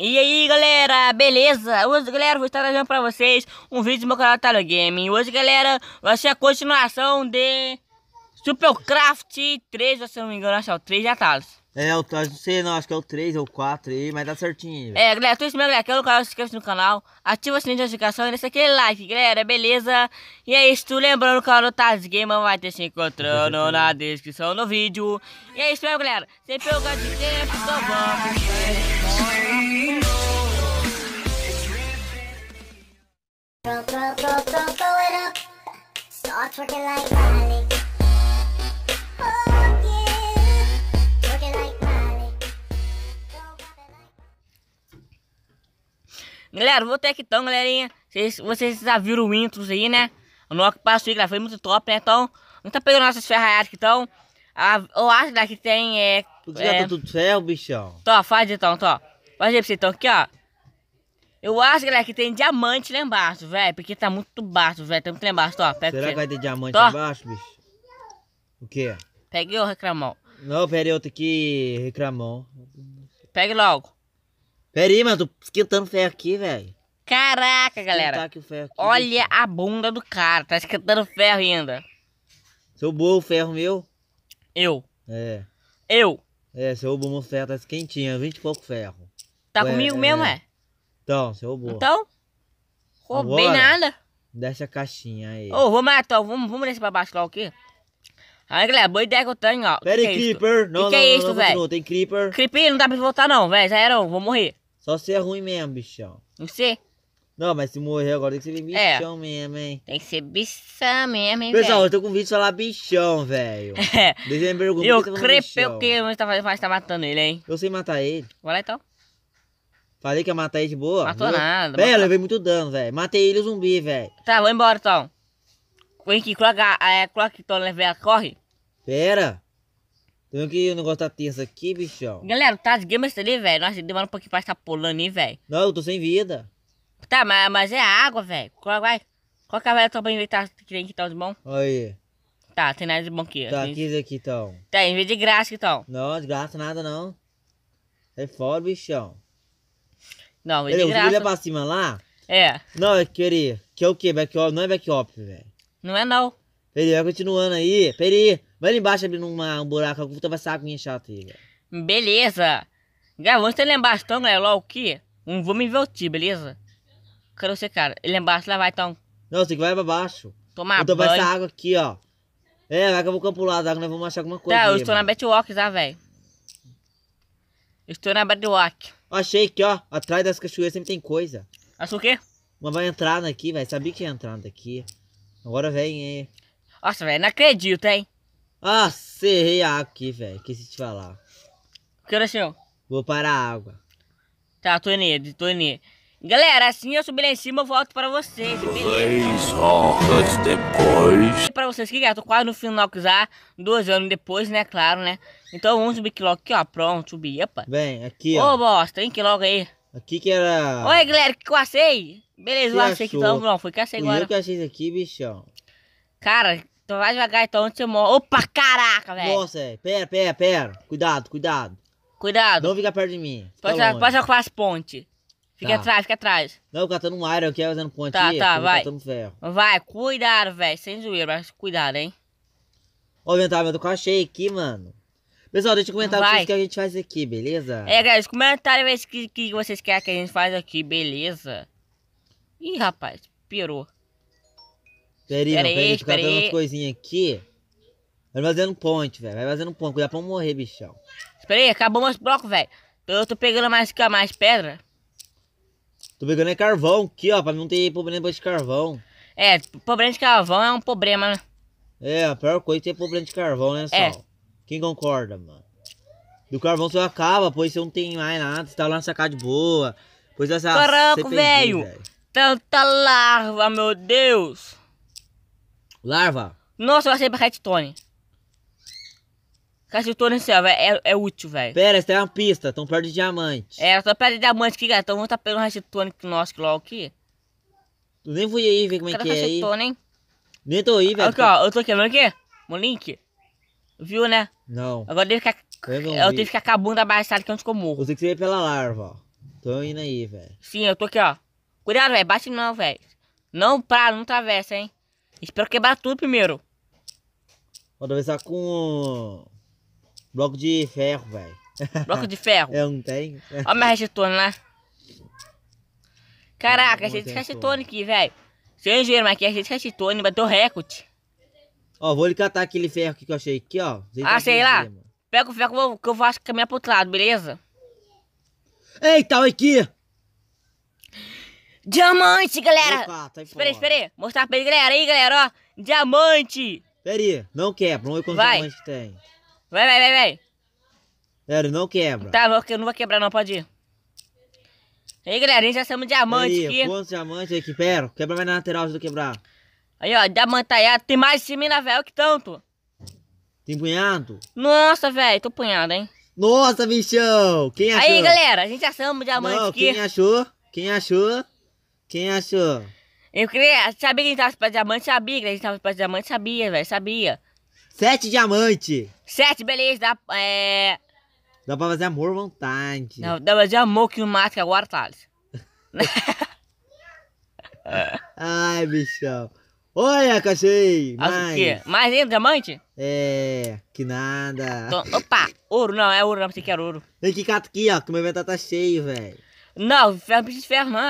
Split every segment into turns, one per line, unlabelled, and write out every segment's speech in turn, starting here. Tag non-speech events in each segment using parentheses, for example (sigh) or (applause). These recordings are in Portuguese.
E aí galera, beleza? Hoje galera, vou estar trazendo pra vocês um vídeo do meu canal Taro Gaming Hoje galera, vai ser a continuação de Supercraft 3, se eu não me engano, acho que é o 3 já Atalos
É, eu não sei não, acho que é o 3 ou 4 aí, mas dá certinho
É galera, tudo isso mesmo galera, aqui é o canal, se inscreve no canal Ativa o sininho de notificação e deixa aquele like galera, beleza? E é isso, lembrando que o canal Tars Gamer vai ter se encontrando na descrição do vídeo E é isso mesmo galera, sempre o perguntar de tempo, então vamos
Watch working like Miley.
Galera, voltei aqui então, galerinha. Vocês, vocês já viram o intros aí, né? O nosso passo aí, galera, foi muito top, né? Então, não tá pegando nossas ferraiadas então estão. Eu acho que daqui tem. É, tu é, tá tudo
ferro, bichão.
Tô, faz então, tô. Faz aí pra você então, aqui, ó. Eu acho, galera, que tem diamante lá embaixo, velho. Porque tá muito baixo, velho. Tem tá muito lá embaixo, ó. Pega Será que vai ter
diamante lá embaixo, bicho? O quê? Pega o reclamão. Não, pera aí, eu tô aqui reclamão.
Pegue logo.
Pera aí, mano, tô esquentando ferro aqui, velho.
Caraca, galera. Aqui, Olha bicho. a bunda do cara, tá esquentando ferro ainda.
Seu burro, ferro meu? Eu. É. Eu. É, seu burro, ferro tá esquentinho, é Vinte e pouco ferro. Tá Ué, comigo é, mesmo, é? é? Então, você roubou. Então?
Roubei Agora, nada.
Desce a caixinha aí. Ô, oh,
vamos matar, vamos, vamos descer pra baixo lá, o quê? Aí, galera, boa ideia que eu tenho, ó. Pera aí, é Creeper.
Isso? Não, que não, que é isso, é velho? Tem Creeper. Creeper não dá pra voltar, não, velho. Já era, eu vou morrer. Só se é ruim mesmo, bichão. Não sei. Não, mas se morrer agora tem que ser é. bichão é. mesmo, hein? Tem que ser bichão
mesmo, hein, Pessoal, véio? eu
tô com um vídeo de falar bichão, velho. É. (laughs) Deixa eu me perguntar. Eu creio que você
tá, mas tá, tá matando ele, hein? Eu sei matar ele. Vai lá então.
Falei que ia matar ele de boa. Matou nada. Bem, matou... levei muito dano, velho. Matei ele zumbi, velho.
Tá, vou embora então. Vem aqui, coloca, é, coloca que tô levei, corre.
Pera. Tem que o negócio tá tenso aqui, bichão.
Galera, tá de game ali, velho. Nossa, demora um pouquinho pra estar pulando aí, velho.
Não, eu tô sem vida.
Tá, mas, mas é água, velho. Coloca, vai. Coloca a velha tua banho tá, que tem aqui, tá de bom. Aí. Tá, tem nada de bom aqui. Tá, aqui, aqui, então.
Tem, tá, em vez de graça, então. Não, de graça nada, não. Sai fora, bichão. Não, é de graça. Ele pra cima lá? É. Não, é querer. Que é o quê? Não é back velho. Não é não. Peraí, vai continuando aí. Peraí. Vai ali embaixo abrindo uma, um buraco. que vou tomar essa minha chata aí,
velho. Beleza. Gravando você lá embaixo, então, galera. Né? Logo que. Não vou me invertir, beleza? Quero ser cara.
Ele embaixo, lá vai, então. Não, você que vai pra baixo. Tomar então banho. Vou essa água aqui, ó. É, vai que eu vou campular tá? da água, nós vamos achar alguma coisa. Tá, eu estou mano.
na bedrock, já, velho.
Estou na bedrock. Achei que, ó, atrás das cachoeiras sempre tem coisa. Achou o quê? Mas vai entrar aqui velho. Sabia que ia entrar daqui. Agora vem aí. Nossa, velho, não acredito, hein? Ah, serrei a água aqui, velho. que se te falar. O que horas
Vou para a água. Tá, tô indo, tô indo. Galera, assim eu subir lá em cima, eu volto pra vocês. Três horas depois. pra vocês que eu é? tô quase no final que já, Dois anos depois, né? Claro, né? Então vamos subir que logo aqui, ó. Pronto, subi, epa. Vem, aqui, ó. Ô, bosta, hein, que logo aí.
Aqui que era. Oi,
galera, que eu achei. Beleza, eu achei que então, não, foi que achei agora. Eu que
achei isso aqui, bichão.
Cara, então vai devagar então onde você mora. Opa, caraca, velho. Nossa,
é. pera, pera, pera. Cuidado, cuidado. Cuidado. Não fica perto de mim. Pode tá passa
com as pontes. Fica tá. atrás, fica atrás.
Não, eu catando um ar aqui, fazendo ponte Tá, tá, vai. Tá ferro.
Vai, cuidado, velho. Sem zoeira, mas cuidado, hein.
Ó, o do que eu achei aqui, mano. Pessoal, deixa eu comentar o que a gente faz aqui, beleza? É,
galera, comentário aí que, que vocês querem que a gente faz aqui, beleza? Ih, rapaz, pirou.
Peraí, peraí, peraí, ficar dando umas coisinhas aqui. Vai fazendo ponte, velho. Vai fazendo ponte. Cuidado pra não morrer, bichão.
Espera aí, acabou meus blocos, velho. Eu tô pegando mais, mais pedra.
Tô pegando é carvão aqui, ó, pra não ter problema de carvão.
É, problema de carvão é um problema, né?
É, a pior coisa é ter problema de carvão, né, é. Sal? É. Quem concorda, mano? Do carvão você acaba, pois você não tem mais nada, você tá lá na sacada de boa. Pois essa. Caraca, velho!
Tanta larva, meu Deus! Larva? Nossa, eu achei pra redstone. Cacetou no é, é útil, velho.
Pera, essa é uma pista, tão perto de diamante.
É, tô perto de diamante aqui, então Vamos tá pegando um racetônico nosso que logo aqui.
Tu nem fui aí ver como é que é aí. hein? Nem tô aí, velho. Aqui, ó,
eu tô quebrando aqui. É Meu link. Viu, né? Não. Agora deve ficar.
Eu, eu tenho que ficar
com a bunda abaixada que antes eu morro.
Você que você pela larva, ó. Tô indo aí, velho.
Sim, eu tô aqui, ó. Cuidado, velho. Bate não, velho. Não para, não atravessa, hein? Espero quebrar tudo primeiro.
Vou atravessar com. Bloco de ferro, velho. Bloco de ferro? (laughs) Eu não tenho. Olha
minha redstone lá. Caraca, achei de redstone aqui, velho. Sem dinheiro, mas aqui esse de redstone, bateu recorde.
Ó, vou lhe catar aquele ferro aqui que eu achei aqui, ó. ah, sei lá. Ver,
Pega o ferro que eu vou que caminhar pro outro lado, beleza?
Eita, olha aqui!
Diamante, galera! Tá espera aí, espera aí. Mostrar pra ele, galera. Aí, galera, ó. Diamante!
Espera aí, não quebra. Vamos ver quantos diamantes que tem.
Vai, vai, vai, vai.
Sério, não quebra.
Tá louco, eu não vou quebrar não, pode ir. E aí, galera, a gente já chama diamante aí, aqui. Quantos
diamantes aqui? Pera, quebra mais na lateral se eu quebrar.
Aí, ó, diamante aí Tem mais de 100 na véu que tanto.
Tem punhado?
Nossa, velho, tô punhado, hein.
Nossa, bichão! Quem achou? Aí, galera,
a gente um diamante não, aqui. quem
achou? Quem achou? Quem achou?
Eu queria... Sabia que a gente tava esperando diamante? Sabia que a gente tava esperando diamante? Sabia, velho, sabia.
Sete diamante.
Sete, beleza. Dá, é...
dá pra fazer amor à vontade. Não, dá
pra fazer amor que o mata agora, Thales. Tá,
(laughs) Ai, bichão. Olha, cachei. Mas... mais o quê?
Mais ainda, diamante?
É, que nada. Então,
opa, ouro não, é ouro não, você quer ouro.
Vem que cata aqui, ó, que o meu inventário tá cheio, velho. Não,
ferro não de ferro, não.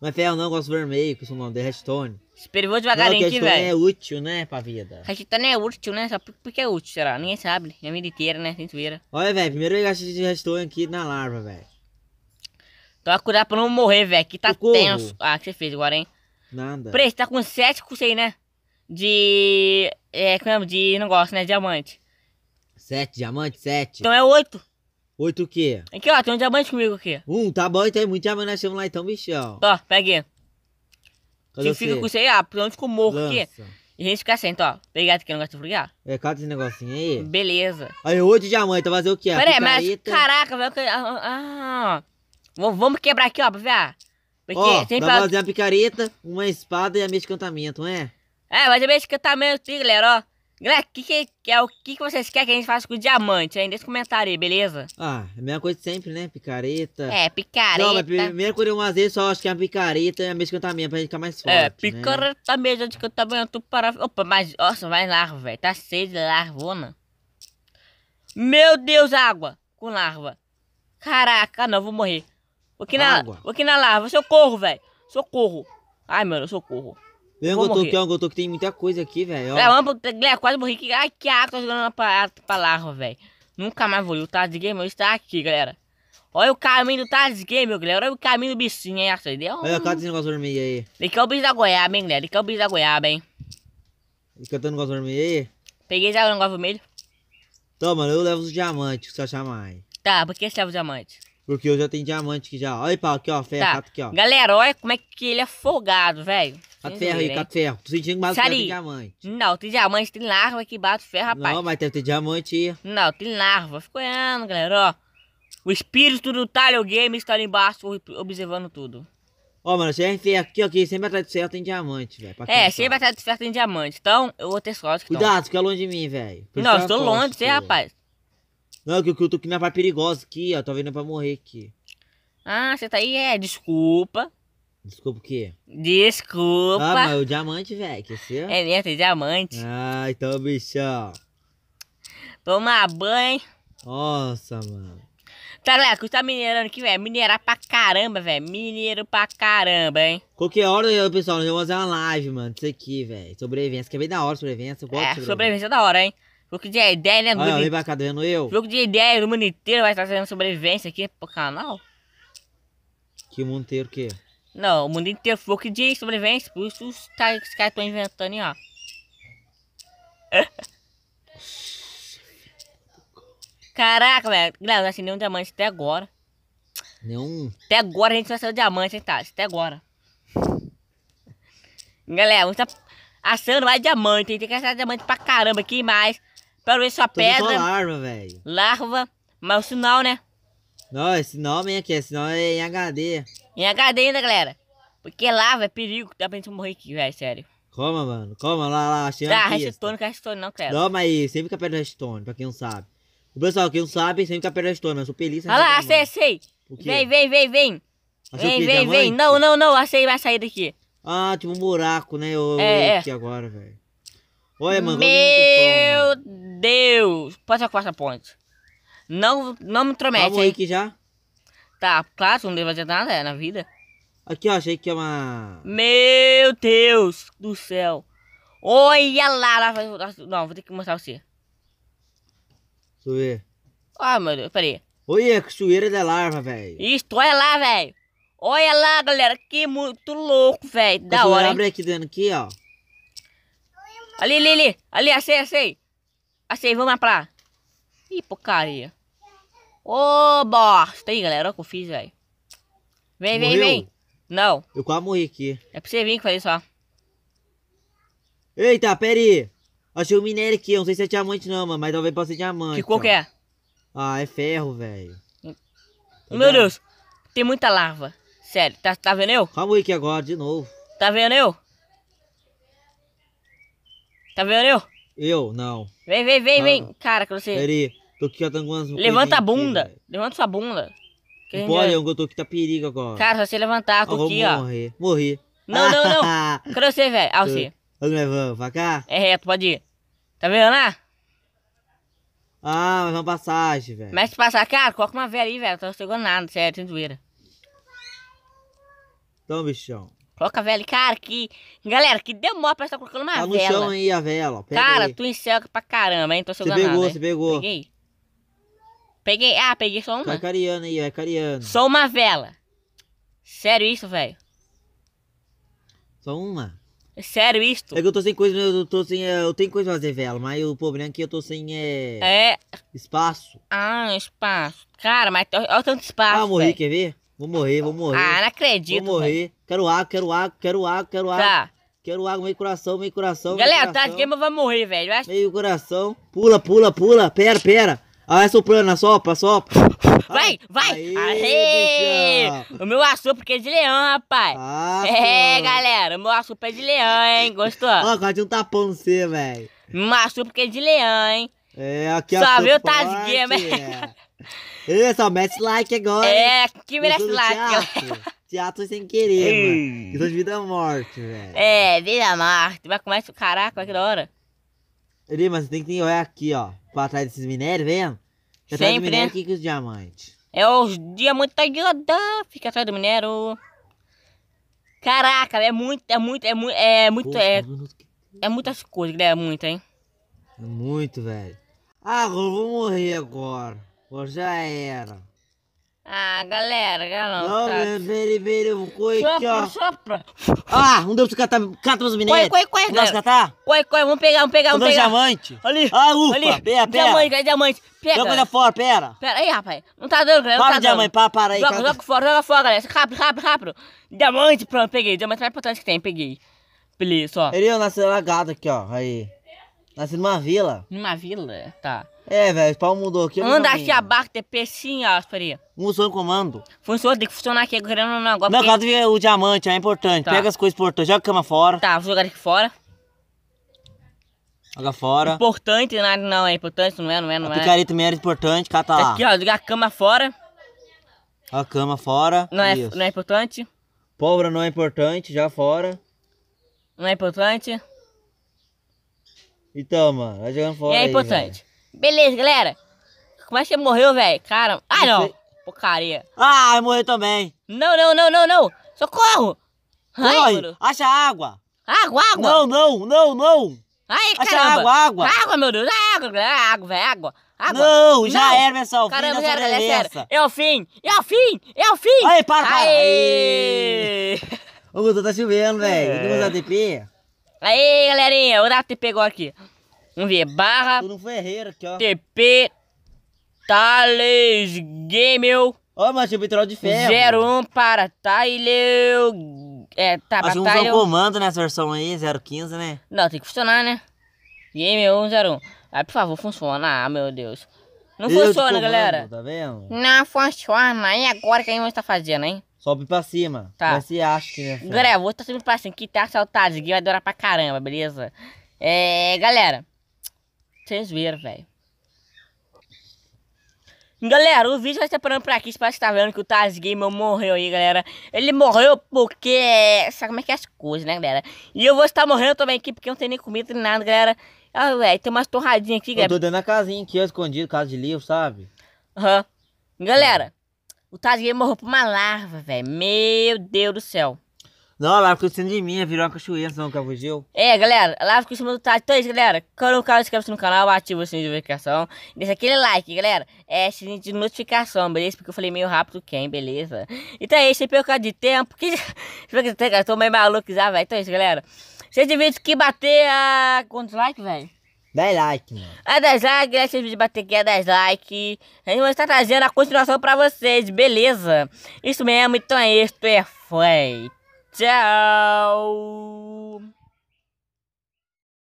Mas é? É ferro não, eu gosto vermelho, que o o nome dele, redstone.
Esperou devagarinho aqui, velho. é
útil, né, pra vida.
Hashtag é útil, né? Só porque é útil, será? Ninguém sabe. Né? É vida inteira, né? Sem zoeira.
Olha, velho, primeiro eu gastei de restaurante aqui na larva, velho.
Tô a curar pra não morrer, velho. Que tá Socorro. tenso. Ah, o que você fez agora, hein?
Nada. Preto,
tá com 7 com aí, né? De. É, como é? De negócio, né? Diamante.
7, diamante, 7. Então é 8. 8 o quê? Aqui, ó, tem um diamante comigo aqui. Um, tá bom, então é muito diamante. Nós chegamos lá então, bichão.
Tô, peguei.
Cadê você? fica com isso aí, ah, pra onde ficou morro aqui?
E a gente fica assim, então, ó. Obrigado que não gosta de flugar.
Ah, é, cata esse negocinho aí.
Beleza.
Aí, ô de diamante, fazer o quê? Peraí, mas
picareta? caraca, velho. que- Ah, ah. ah. vamos quebrar aqui, ó, pra ver. Ah. Porque Ó, sempre. pra fazer uma
picareta, uma espada e a mesa de cantamento, não é?
É, mas também esse que tá meio assim, galera, ó. Galera, o que, que, que, é, o que, que vocês querem que a gente faça com o diamante, hein? Deixa um comentário aí, beleza?
Ah, é a mesma coisa de sempre, né? Picareta. É,
picareta. Não, mas primeiro
quando eu vezes, só acho que é uma picareta e a mesa cantamento pra gente ficar mais forte. É, né? picareta,
né? mesa de cantamento para. Opa, mas, nossa, mais larva, velho. Tá cheio de larvona. Meu Deus, água com larva. Caraca, não, vou morrer. Vou aqui na, vou aqui na larva, socorro, velho. Socorro. Ai, meu Deus,
socorro. Vem um Gotoku, é um Gotoku, tem muita coisa aqui, velho.
É, é, quase morri. Que, ai, que água, tô jogando uma pra, pra velho. Nunca mais vou ir. O Taz eu está aqui, galera. Olha o caminho do Taz Game, galera. Olha o caminho do bichinho, hein, Arthur. Deu um... Olha, cadê esse
negócio vermelho aí?
Ele quer o bicho da goiaba, hein, galera. Ele quer o bicho da goiaba, hein.
Ele cantando o negócio vermelho aí?
Peguei já o negócio vermelho.
Toma, então, eu levo os diamantes, se achar mais.
Tá, por que você leva os diamantes?
Porque eu já tenho diamante aqui já. Olha, pau, aqui, ó. Ferro, tá. aqui, ó.
Galera, olha como é que ele é folgado, velho.
Cata ferro aí, cata ferro. Tô sentindo que bate ferro tem diamante.
Não, tem diamante, tem larva que bate ferro, rapaz. Não,
mas deve ter diamante aí.
Não, tem larva. ficou olhando, galera, ó. O espírito do Talho Game está ali embaixo, observando tudo.
Ó, mano, você vai aqui, ó, aqui, sempre atrás do ferro tem diamante, velho. É,
sempre atrás do ferro tem diamante. Então, eu vou ter sorte. Então. Cuidado,
fica longe de mim, velho. Não, estou longe de você, rapaz. Não, que eu tô aqui na parte perigosa aqui, ó. Tô vendo pra morrer aqui.
Ah, você tá aí, é. Desculpa.
Desculpa o quê?
Desculpa.
Ah, mas o diamante, velho. Que é seu? É
mesmo, tem diamante.
Ah, então, bichão.
Tomar banho.
Nossa, mano.
Tá, galera, que tá minerando aqui, velho. É minerar pra caramba, velho. Mineiro pra caramba, hein?
Qualquer hora, pessoal, nós vamos fazer uma live, mano. Isso aqui, velho. Sobrevivência. Que é bem da hora sobrevivência. Eu gosto é, sobrevivência
é da hora, hein? Jogo de ideia, né, Guri? Ah, lembra
cá doendo tá eu? Jogo
de ideia, o mundo inteiro vai estar fazendo sobrevivência aqui pro canal.
Que mundo inteiro o quê?
Não, o mundo inteiro foi que de sobrevivência, por isso os, caras estão inventando aí, ó. (laughs) Caraca, velho. Galera, não assim, achei nenhum diamante até agora. Nenhum? Até agora a gente não achou diamante, hein, tá? Até agora. Galera, a gente tá achando mais diamante, gente Tem que achar diamante pra caramba aqui, mas... Pra ver se a pedra. Só larva, velho. Larva. Mas o sinal, né?
Não, esse nome aqui, esse sinal é em HD.
Em HD ainda, galera. Porque larva é perigo, dá pra gente morrer aqui, velho, sério.
Coma, mano. Coma, lá, lá, achei Tá, redstone,
que restone não, cara. Não,
mas sempre que pedra restone, pra quem não sabe. O pessoal, quem não sabe, sempre que perde redstone, eu sou pelícia. Olha lá, achei, achei. Vem,
vem, vem, vem.
Achei vem, vem, vem.
Não, não, não, achei, vai sair daqui.
Ah, tipo um buraco, né? Eu é, é, aqui agora, velho. Olha, mano,
Meu Deus! Pode ser a quarta ponte. Não, não me intromete. vou aí que já. Tá, claro, não deve fazer nada é, na vida.
Aqui, ó, achei que é uma. Meu Deus
do céu! Olha lá, lá vai. Não, vou ter que mostrar você. Deixa eu ver. Ah, meu Deus, peraí.
Olha, que da larva, velho.
Isso, olha lá, velho. Olha lá, galera, que muito louco, velho. Da hora. Abre
aqui dentro, aqui, ó.
Ali, ali, ali. Ali, achei, achei. Achei, vamos lá pra lá. Ih, porcaria. Ô, oh, bosta. Aí, galera, olha o que eu fiz, velho. Vem, Morreu? vem, vem.
Não. Eu quase morri aqui.
É pra você vir que fazer só.
Eita, pera aí. Achei um minério aqui. Eu não sei se é diamante não, mano. Mas talvez possa ser diamante. Que cor que é? Ah, é ferro, velho. Hum. Tá Meu Deus. Tem muita larva. Sério. Tá, tá vendo eu? Calma aí aqui agora, de novo. Tá vendo eu? Tá vendo eu? Eu, não.
Vem, vem, vem, vem. Cara, que você. Peraí,
tô aqui catando umas. Levanta a
bunda. Aqui, Levanta sua bunda.
Que não pode, é? eu tô aqui, tá perigo agora. Cara,
se você levantar, tô ah, aqui, ó.
Morrer, morri. Não,
não, não. Cadê (laughs) você, velho? Ah, você.
Vamos levar pra cá?
É reto, pode ir. Tá vendo lá? Né?
Ah, mas é uma passagem, velho. Mas
se passar, cara, coloca uma velha aí, velho. Não tô chegando nada, sério, tem zoeira.
Então, bichão.
Coloca a vela. Cara, que. Galera, que demora pra estar colocando uma vela. Tá no chão aí
a vela. Pega cara, tu
encerra pra caramba, hein? Tô Você pegou, você pegou. Peguei. Peguei. Ah, peguei só uma. Vai
cariando aí, vai cariando. Só
uma vela. Sério isso, velho? Só uma? É sério isso? É que eu tô sem
coisa, eu tô sem. É, eu tenho coisa pra fazer vela, mas o problema é que eu tô sem. É. é... Espaço.
Ah, espaço. Cara, mas olha o tanto ah, espaço. Ah, morri, véio.
quer ver? Vou morrer, vou morrer. Ah, não acredito. Vou morrer. Quero água, quero água, quero água, quero água. Tá. Quero água, meio coração, meio coração. Galera, tá de vai morrer, velho. Acho... Meio coração. Pula, pula, pula. Pera, pera. Ah, é soprando, assopra, assopra. Vai, vai!
Aê, Aê, O meu açúcar é de leão, rapaz. Ah, é, pô. galera, o meu açúcar é de leão, hein? Gostou? Ó, quase
um tapão no você, velho. Meu
açúcar é de leão, hein?
É, aqui é a Só viu o Tasguema, hein? É só mete like agora. É, que merece like. Teatro. teatro sem querer, mano. Que de vida morte, velho.
É, vida morte. Mas começa o caraca, olha que da hora.
Ele, mas você tem que olhar aqui, ó. Pra trás desses minérios, vendo? Sempre. trás do minério, o né? que, os diamantes?
É os diamantes tá de fica atrás do minério. Caraca, é muito, é muito, é muito, é muito, é, é, é muitas coisas, né? É muito, hein?
É muito, velho. Ah, eu vou morrer agora. Ou já era.
Ah, galera, galera. Não, tá...
beri, beri, coi, sopra, Ah, não deu pra catar, cata meus minérios. Coi, coi, coi. Nós catar?
Coi, coi, vamos pegar, vamos pegar, vamos pegar. diamante.
Ali. Ah, ufa, ali. pera, pera. Diamante, é
diamante. Pega. Joga fora, pera. Pera aí, rapaz. Não tá dando, galera. Para, tá diamante, para, para aí. Joga, cara. joga fora, joga fora, galera. Rápido, rápido, rápido. Diamante, pronto, peguei. Diamante é mais importante que tem, peguei.
Beleza, ó. Ele nasceu lagado aqui, ó. Aí. Nasceu numa vila.
Numa vila?
Tá. É, velho, o pau mudou aqui. Anda aqui a
barca, TP sim, Asparia. Funciona o comando. Funciona, tem que funcionar aqui, querendo ou não. Agora não, porque...
o diamante, é importante. Tá. Pega as coisas importantes, joga a cama fora.
Tá, vou jogar aqui fora. Joga fora. Importante, não, né? não é importante, não é, não é, não a é. Picareta
também era importante, cata lá. Tá aqui,
ó, jogar a cama fora.
A cama fora. Não, é, não
é importante.
Pólvora não é importante, já fora.
Não é importante.
Então, mano, vai jogando fora. E é aí, importante.
Véio. Beleza, galera. Como é que você morreu, velho? Cara. Ai, ah, não. Porcaria. Ah, eu morri também. Não, não, não, não, não. Socorro. Ai, acha água. Água, água. Não, não, não, não. Ai, acha caramba. água, água. Água, meu Deus. É água, galera. É água, velho. É água. Água. Não, já não. era, pessoal. Caramba, já era, galera. É É o fim. É o fim. É o fim. Aí, para, para. Aê.
(laughs) Ô, Guto, tá chovendo, velho. É. Vamos
dar TP? Aí, galerinha. Vou dar TP agora aqui. Vamos ver, barra. Tudo
Ferreira aqui, ó.
TP Thales Gamel. Ó, mas o petróleo de ferro. 01 para Tyler. É, tá, Acho batalha. Acho que comando nessa versão aí, 015, né? Não, tem que funcionar, né? Game 101. Ah, por favor,
funciona. Ah, meu Deus.
Não Deus funciona, comando, galera. Tá vendo? Não funciona. E agora que a gente tá fazendo, hein?
Sobe pra cima. Tá. Vai se acha que, né? Galera,
vou estar tá subindo pra cima. Que tá assaltado. game vai durar pra caramba, beleza? É, galera. Vocês viram, velho. Galera, o vídeo vai estar parando por aqui. Espero que você tá vendo que o Taz Gamer morreu aí, galera. Ele morreu porque... Sabe como é que é as coisas, né, galera? E eu vou estar morrendo também aqui porque não tenho nem comida nem nada, galera. Ah, velho, tem umas torradinhas aqui, galera. Eu tô dentro
da casinha aqui, escondido, casa de livro, sabe?
Aham. Uhum. Galera, o Taz Gamer morreu por uma larva,
velho. Meu Deus do céu. Não, a lava ficou em de mim, virou uma cachoeira, não, fugiu.
É, galera, a lava ficou em cima do Tati. Então é isso, galera. o canal, se no canal, ativa o sininho de notificação. Deixa aquele like, galera. É, sininho de notificação, beleza? Porque eu falei meio rápido quem, beleza? Então é isso, aí, é por causa de tempo. Que... (laughs) Eu tô meio maluco já, velho. Então é isso, galera. Se esse vídeo que bater a... Quantos likes, velho?
10 likes, mano.
A 10 likes, se esse vídeo bater aqui é 10 likes. A gente vai estar trazendo a continuação pra vocês, beleza? Isso mesmo, então é isso, é feito. Ciao!